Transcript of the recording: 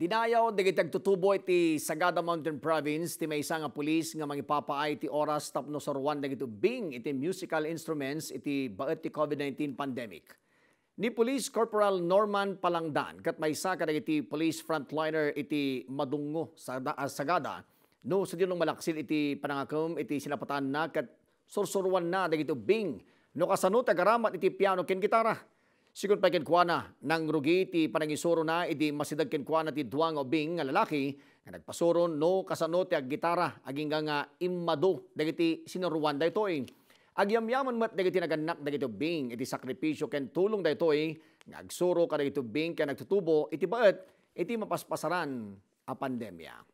Dinayaw dagiti tagtutuboy ti Sagada Mountain Province ti may nga pulis nga mangipapaay ti oras tapno saruan dagiti bing iti musical instruments iti baet ti COVID-19 pandemic. Ni Police Corporal Norman Palangdan kat may ka dagiti police frontliner iti madungo sa uh, ah, Sagada no sa dinong malaksil iti panangakom iti sinapatan na kat sursuruan na dagiti bing no kasano tagaramat iti piano ken gitara Sigun pa kinkwana ng rugi ti panangisuro na iti masidag kinkwana ti duwang o bing nga lalaki nga nagpasuro no kasano ti aggitara aging nga imado dagiti sinaruan dayto eh. Agyamyaman mat dagiti naganak dagiti bing iti sakripisyo ken tulong dayto eh nga agsuro ka dagiti bing ken nagtutubo iti baet iti mapaspasaran a pandemya.